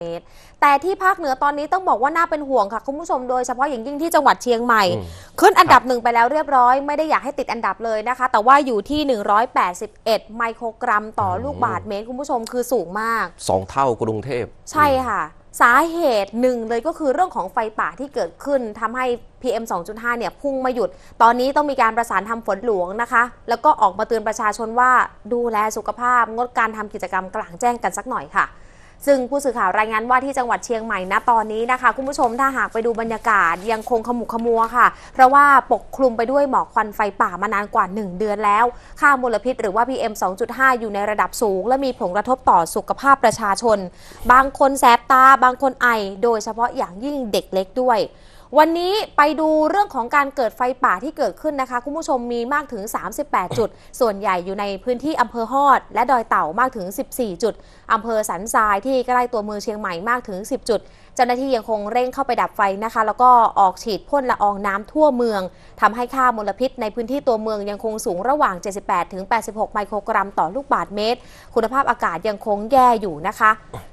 มตรแต่ที่ภาคเหนือตอนนี้ต้องบอกว่าน่าเป็นห่วงค่ะ คุณผู้ชมโดยเฉพาะอย่างยิ่งที่จังหวัดเชียงใหม่ ขึ้นอันดับหนึ่งไปแล้วเรียบร้อยไม่ได้อยากให้ติดอันดับเลยนะคะ แต่ว่าอยู่ที่ 181 ไมโครกรัมต่อลูกบาทเมตรคุณผู้ชมคือสูงมาก 2 เท่ากรุงเทพ ใช่ค่ะ สาเหตุหนึ่งเลยก็คือเรื่องของไฟป่าที่เกิดขึ้นทำให้ PM 2.5 เนี่ยพุ่งมาหยุด ตอนนี้ต้องมีการประสานทำฝนหลวงนะคะ แล้วก็ออกมาเตือนประชาชนว่าดูแลสุขภาพงดการทำกิจกรรม กลางแจ้งกันสักหน่อยค่ะซึ่งผู้สื่อข่าวรายงานว่าที่จังหวัดเชียงใหม่นะตอนนี้นะคะ คุณผู้ชมถ้าหากไปดูบรรยากาศ ยังคงขมุขมัวค่ะ เพราะว่าปกคลุมไปด้วยหมอกควันไฟป่ามานานกว่า 1 เดือนแล้ว ค่ามลพิษหรือว่า PM 2.5 อยู่ในระดับสูง และมีผลกระทบต่อสุขภาพประชาชน บางคนแสบตา บางคนไอโดยเฉพาะอย่างยิ่งเด็กเล็กด้วยวันนี้ไปดูเรื่องของการเกิดไฟป่าที่เกิดขึ้นนะคะ คุณผู้ชมมีมากถึง 38 จุด ส่วนใหญ่อยู่ในพื้นที่อำเภอฮอด และดอยเต่ามากถึง 14 จุดอำเภอสันทรายที่ใกล้ตัวเมืองเชียงใหม่มากถึง 10 จุดเจ้าหน้าที่ยังคงเร่งเข้าไปดับไฟนะคะ แล้วก็ออกฉีดพ่นละอองน้ำทั่วเมือง ทำให้ค่ามลพิษในพื้นที่ตัวเมืองยังคงสูงระหว่าง 78 ถึง 86 ไมโครกรัม ต่อลูกบาศก์เมตร คุณภาพอากาศยังคงแย่อยู่นะคะ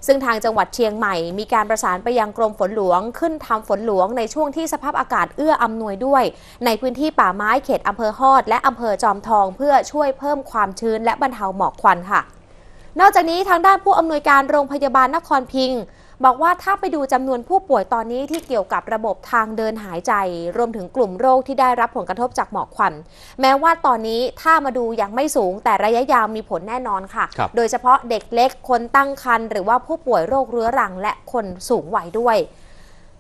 ซึ่งทางจังหวัดเชียงใหม่ มีการประสานไปยังกรมฝนหลวงขึ้นทำฝนหลวงในช่วงงที่สภาพอากาศเอื้ออำนวยด้วย ในพื้นที่ป่าไม้เขตอำเภอฮอดและอำเภอจอมทอง เพื่อช่วยเพิ่มความชื้นและบรรเทาหมอกควันค่ะ นอกจากนี้ทางด้านผู้อำนวยการโรงพยาบาลนครพิงค์บอกว่าถ้าไปดูจำนวนผู้ป่วยตอนนี้ที่เกี่ยวกับระบบทางเดินหายใจ รวมถึงกลุ่มโรคที่ได้รับผลกระทบจากหมอกควัน แม้ว่าตอนนี้ถ้ามาดูยังไม่สูงแต่ระยะยาวมีผลแน่นอนค่ะคโดยเฉพาะเด็กเล็กคนตั้งครรภ์หรือว่าผู้ป่วยโรคเรื้อรัง และคนสูงวัยด้วย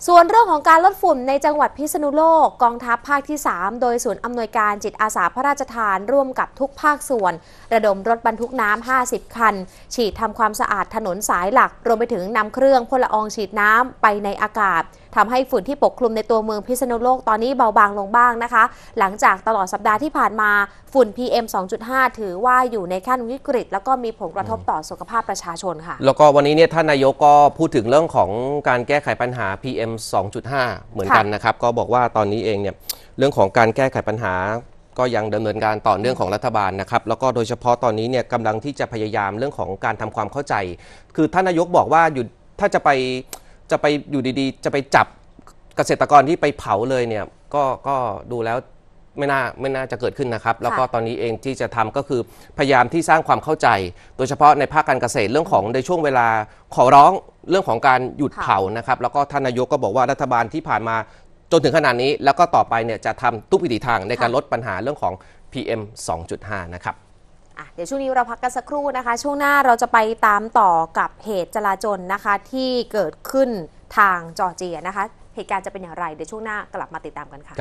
ส่วนเรื่องของการลดฝุ่นในจังหวัดพิษณุโลกกองทัพภาคที่ 3 โดยศูนย์อำนวยการจิตอาสาพระราชทานร่วมกับทุกภาคส่วน ระดมรถบรรทุกน้ำ 50 คัน ฉีดทำความสะอาดถนนสายหลักรวมไปถึงนำเครื่องพ่นละอองฉีดน้ำไปในอากาศทำให้ฝุ่นที่ปกคลุมในตัวเมืองพิษณุโลกตอนนี้เบาบางลงบ้างนะคะ หลังจากตลอดสัปดาห์ที่ผ่านมาฝุ่น PM 2.5 ถือว่าอยู่ในขั้นวิกฤต แล้วก็มีผลกระทบต่อสุขภาพประชาชนค่ะ แล้วก็วันนี้เนี่ยท่านนายกก็พูดถึงเรื่องของการแก้ไขปัญหา PM 2.5 เหมือนกันนะครับ ก็บอกว่าตอนนี้เองเนี่ย เรื่องของการแก้ไขปัญหา ก็ยังดำเนินการต่อเนื่องของรัฐบาลนะครับ แล้วก็โดยเฉพาะตอนนี้เนี่ยกำลังที่จะพยายามเรื่องของการทำความเข้าใจ คือท่านนายกบอกว่าอยู่ถ้าจะไปจะไปอยู่ดีๆ จะไปจับเกษตรกรที่ไปเผาเลยเนี่ยก็ก็ดูแล้วไม่น่าไม่น่าจะเกิดขึ้นนะครับ แล้วก็ตอนนี้เองที่จะทำก็คือพยายามที่สร้างความเข้าใจ โดยเฉพาะในภาคการเกษตรเรื่องของในช่วงเวลาขอร้องเรื่องของการหยุดเผานะครับแล้วก็ท่านนายกก็บอกว่ารัฐบาลที่ผ่านมาจนถึงขนาดนี้ แล้วก็ต่อไปเนี่ยจะทำทุกวิถีทางในการลดปัญหาเรื่องของ PM 2.5 นะครับอ่ะเดี๋ยวช่วงนี้เราพักกันสักครู่นะคะ ช่วงหน้าเราจะไปตามต่อกับเหตุจลาจลนะคะที่เกิดขึ้นทางจอร์เจียนะคะ เหตุการณ์จะเป็นอย่างไร เดี๋ยวช่วงหน้ากลับมาติดตามกันค่ะ